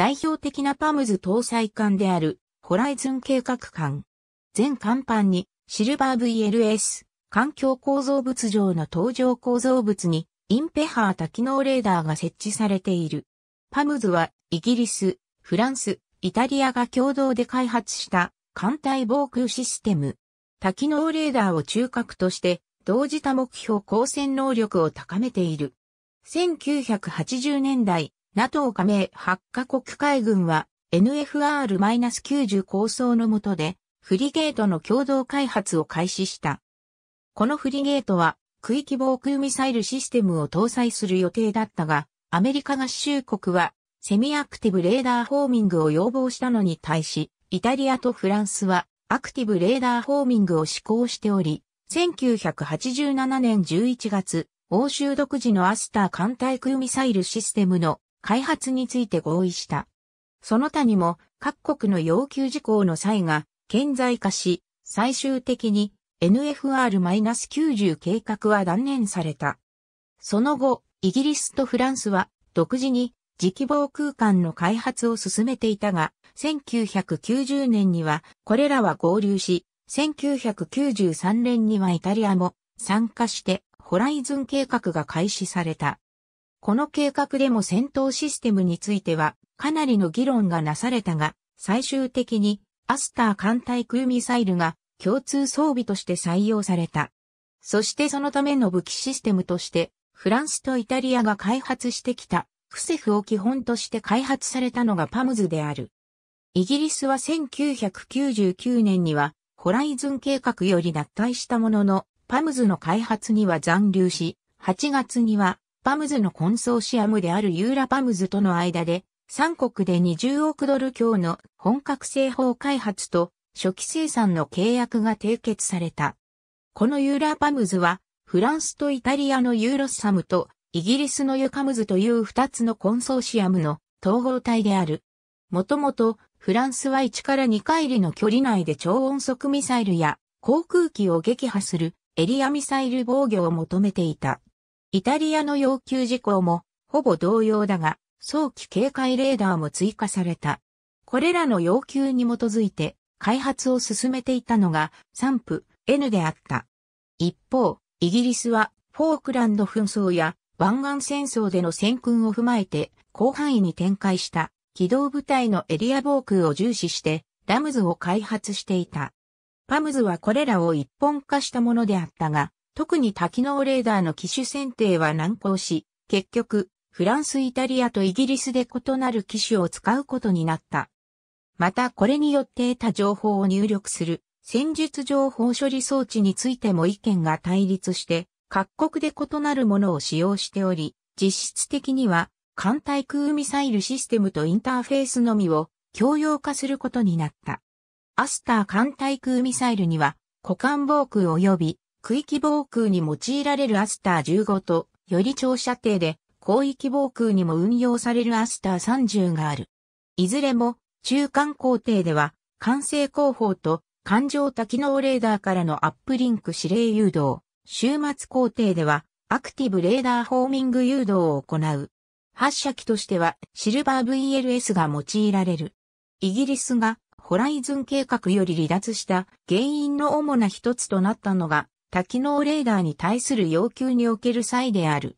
代表的なパムズ搭載艦であるホライズン計画艦。全艦板にシルバー VLS 環境構造物上の搭乗構造物にインペハー多機能レーダーが設置されている。パムズはイギリス、フランス、イタリアが共同で開発した艦隊防空システム。多機能レーダーを中核として同時多目標光線能力を高めている。1980年代、NATO 加盟8カ国海軍は NFR-90 構想の下でフリゲートの共同開発を開始した。このフリゲートは区域防空ミサイルシステムを搭載する予定だったが、アメリカ合衆国はセミアクティブレーダーホーミングを要望したのに対し、イタリアとフランスはアクティブレーダーホーミングを施行しており、1987年11月、欧州独自のアスター艦対空ミサイルシステムの開発について合意した。その他にも各国の要求事項の際が顕在化し、最終的に NFR-90 計画は断念された。その後、イギリスとフランスは独自に磁気防空間の開発を進めていたが、1990年にはこれらは合流し、1993年にはイタリアも参加してホライズン計画が開始された。この計画でも戦闘システムについてはかなりの議論がなされたが、最終的にアスター艦対空ミサイルが共通装備として採用された。そしてそのための武器システムとして、フランスとイタリアが開発してきた、フセフを基本として開発されたのがパムズである。イギリスは1999年には、ホライズン計画より脱退したものの、パムズの開発には残留し、8月にはパムズのコンソーシアムであるユーラパムズとの間で、3国で20億ドル強の本格製法開発と初期生産の契約が締結された。このユーラパムズは、フランスとイタリアのユーロッサムとイギリスのユカムズという2つのコンソーシアムの統合体である。もともと、フランスは1から2回りの距離内で超音速ミサイルや航空機を撃破するエリアミサイル防御を求めていた。イタリアの要求事項も、ほぼ同様だが、早期警戒レーダーも追加された。これらの要求に基づいて、開発を進めていたのが、サンプ、N であった。一方、イギリスは、フォークランド紛争や、湾岸戦争での戦訓を踏まえて、広範囲に展開した、機動部隊のエリア防空を重視して、ラムズを開発していた。パムズはこれらを一本化したものであったが、特に多機能レーダーの機種選定は難航し、結局、フランス、イタリアとイギリスで異なる機種を使うことになった。またこれによって得た情報を入力する戦術情報処理装置についても意見が対立して各国で異なるものを使用しており、実質的には艦対空ミサイルシステムとインターフェースのみを共用化することになった。アスター艦対空ミサイルには股間防空及び区域防空に用いられるアスター15と、より長射程で広域防空にも運用されるアスター30がある。いずれも中間工程では、管制工法と環状多機能レーダーからのアップリンク指令誘導、終末工程ではアクティブレーダーホーミング誘導を行う。発射機としてはシルバー VLS が用いられる。イギリスがホライズン計画より離脱した原因の主な一つとなったのが多機能レーダーに対する要求における際である。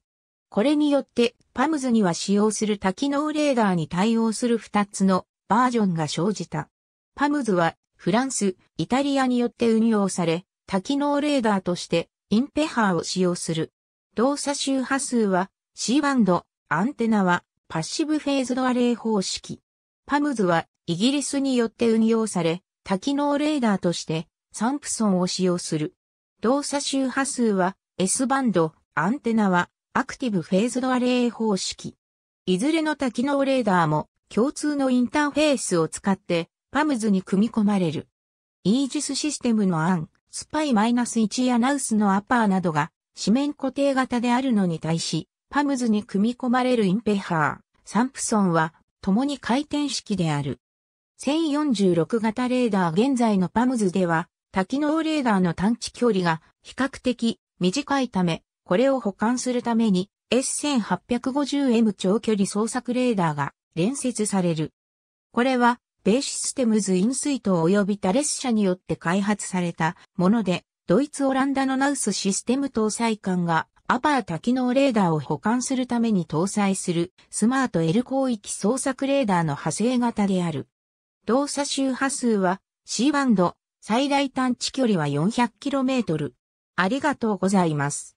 これによって、パムズには使用する多機能レーダーに対応する2つのバージョンが生じた。パムズは、フランス、イタリアによって運用され、多機能レーダーとして、インペハーを使用する。動作周波数は、C バンド、アンテナは、パッシブフェーズドアレイ方式。パムズは、イギリスによって運用され、多機能レーダーとして、サンプソンを使用する。動作周波数は S バンド、アンテナはアクティブフェーズドアレイ方式。いずれの多機能レーダーも共通のインターフェースを使ってパムズに組み込まれる。イージスシステムのン、スパイ -1 やナウスのアパーなどが紙面固定型であるのに対し、パムズに組み込まれるインペハー、サンプソンは共に回転式である。1046型レーダー現在のパムズでは多機能レーダーの探知距離が比較的短いため、これを保管するために S1850M 長距離捜索レーダーが連接される。これは、ベイシステムズ・インスイト及びタレス社によって開発されたもので、ドイツ・オランダのナウスシステム搭載艦がアパー多機能レーダーを保管するために搭載するスマート L 広域捜索レーダーの派生型である。動作周波数は C バンド、最大探知距離は 400km。ありがとうございます。